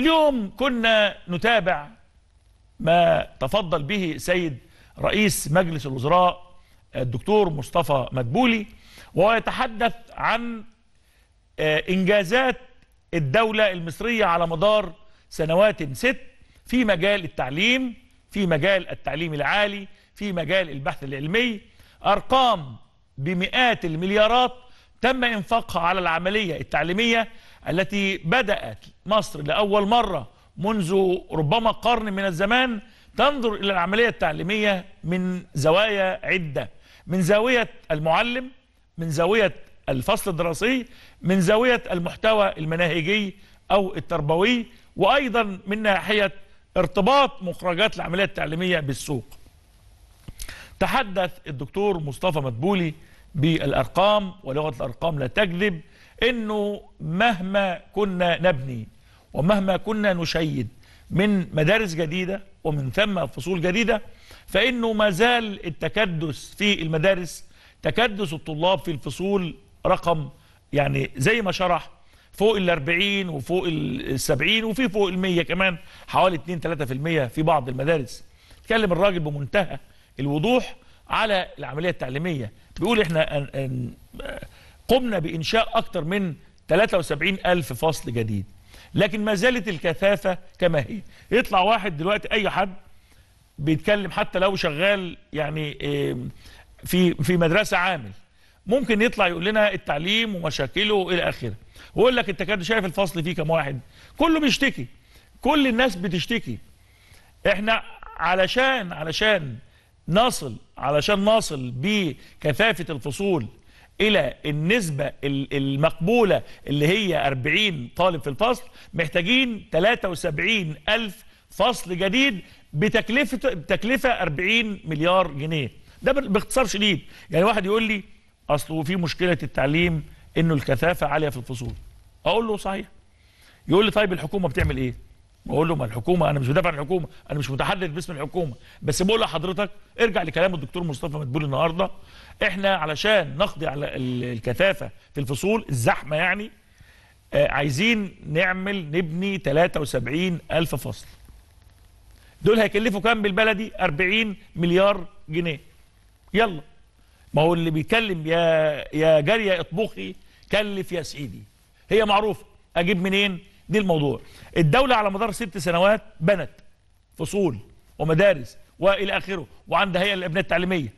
اليوم كنا نتابع ما تفضل به سيد رئيس مجلس الوزراء الدكتور مصطفى مدبولي وهو يتحدث عن آه، إنجازات الدولة المصرية على مدار سنوات ست في مجال التعليم في مجال التعليم العالي في مجال البحث العلمي أرقام بمئات المليارات تم إنفاقها على العملية التعليمية التي بدأت مصر لأول مرة منذ ربما قرن من الزمان تنظر إلى العملية التعليمية من زوايا عدة من زاوية المعلم من زاوية الفصل الدراسي من زاوية المحتوى المناهجي أو التربوي وأيضا من ناحية ارتباط مخرجات العملية التعليمية بالسوق تحدث الدكتور مصطفى مدبولي بالأرقام ولغة الأرقام لا تكذب أنه مهما كنا نبني ومهما كنا نشيد من مدارس جديدة ومن ثم فصول جديدة فإنه ما زال التكدس في المدارس تكدس الطلاب في الفصول رقم يعني زي ما شرح فوق ال 40 وفوق ال 70 وفي فوق ال 100 كمان حوالي 2 3% في بعض المدارس اتكلم الراجل بمنتهى الوضوح على العمليه التعليميه بيقول احنا قمنا بإنشاء أكثر من 73 ألف فصل جديد لكن ما زالت الكثافة كما هي يطلع واحد دلوقتي أي حد بيتكلم حتى لو شغال يعني في في مدرسة عامل ممكن يطلع يقول لنا التعليم ومشاكله إلى آخره ويقول لك أنت كده شايف الفصل فيه كم واحد كله بيشتكي كل الناس بتشتكي احنا علشان علشان نصل علشان نصل بكثافة الفصول إلى النسبة المقبولة اللي هي 40 طالب في الفصل محتاجين 73 ألف فصل جديد بتكلفة, بتكلفة 40 مليار جنيه ده باختصار شديد يعني واحد يقول لي أصله في مشكلة التعليم إنه الكثافة عالية في الفصول أقول له صحيح يقول لي طيب الحكومة بتعمل إيه بقول له ما الحكومه انا مش بدافع عن الحكومه انا مش متحدث باسم الحكومه بس بقول لحضرتك ارجع لكلام الدكتور مصطفى مدبول النهارده احنا علشان نقضي على الكثافه في الفصول الزحمه يعني آه عايزين نعمل نبني 73 ألف فصل دول هيكلفوا كام بالبلدي 40 مليار جنيه يلا ما هو اللي بيتكلم يا يا جاريه اطبخي كلف يا سيدي هي معروفه اجيب منين دي الموضوع الدولة على مدار ست سنوات بنت فصول ومدارس وإلى آخره وعندها هيئة الأبناء التعليمية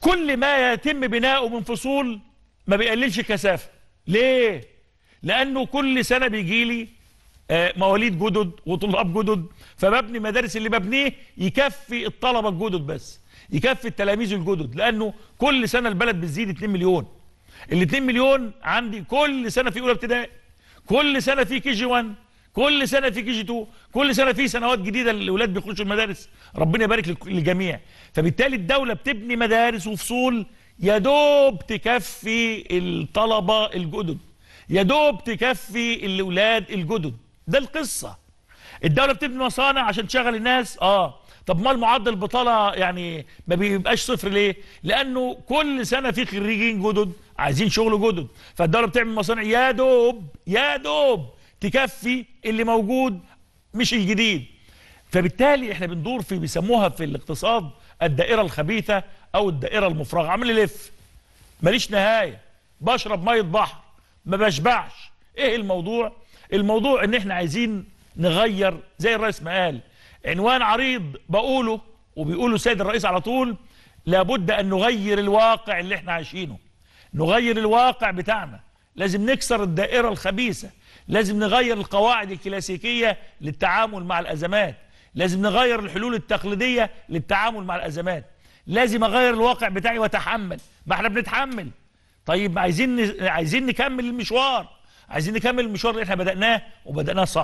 كل ما يتم بناؤه من فصول ما بيقللش كثافة ليه؟ لأنه كل سنة بيجي لي آه، مواليد جدد وطلاب جدد فببني مدارس اللي ببنيه يكفي الطلبة الجدد بس يكفي التلاميذ الجدد لأنه كل سنة البلد بتزيد 2 مليون ال 2 مليون عندي كل سنة في أولى ابتدائي كل سنة في كي جي 1 كل سنة في كي جي 2 كل سنة في سنوات جديدة الأولاد بيخشوا المدارس ربنا يبارك للجميع فبالتالي الدولة بتبني مدارس وفصول يا دوب تكفي الطلبة الجدد يا دوب تكفي الأولاد الجدد ده القصة الدولة بتبني مصانع عشان تشغل الناس اه طب ما المعدل البطالة يعني ما بيبقاش صفر ليه لأنه كل سنة في خريجين جدد عايزين شغل جدد فالدوله بتعمل مصانع يا دوب يا دوب تكفي اللي موجود مش الجديد فبالتالي احنا بندور في بيسموها في الاقتصاد الدائره الخبيثه او الدائره المفرغه عمال يلف ماليش نهايه بشرب ميه بحر ما بشبعش ايه الموضوع الموضوع ان احنا عايزين نغير زي الرئيس ما قال عنوان عريض بقوله وبيقوله السيد الرئيس على طول لابد ان نغير الواقع اللي احنا عايشينه نغير الواقع بتاعنا لازم نكسر الدائرة الخبيثة لازم نغير القواعد الكلاسيكية للتعامل مع الأزمات لازم نغير الحلول التقليدية للتعامل مع الأزمات لازم أغير الواقع بتاعي وأتحمل ما احنا بنتحمل طيب عايزين عايزين نكمل المشوار عايزين نكمل المشوار اللي احنا بدأناه وبدأناه صح